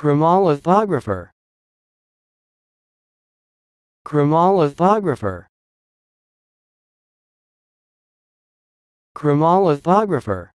Chromolithographer Chromolithographer Chromolithographer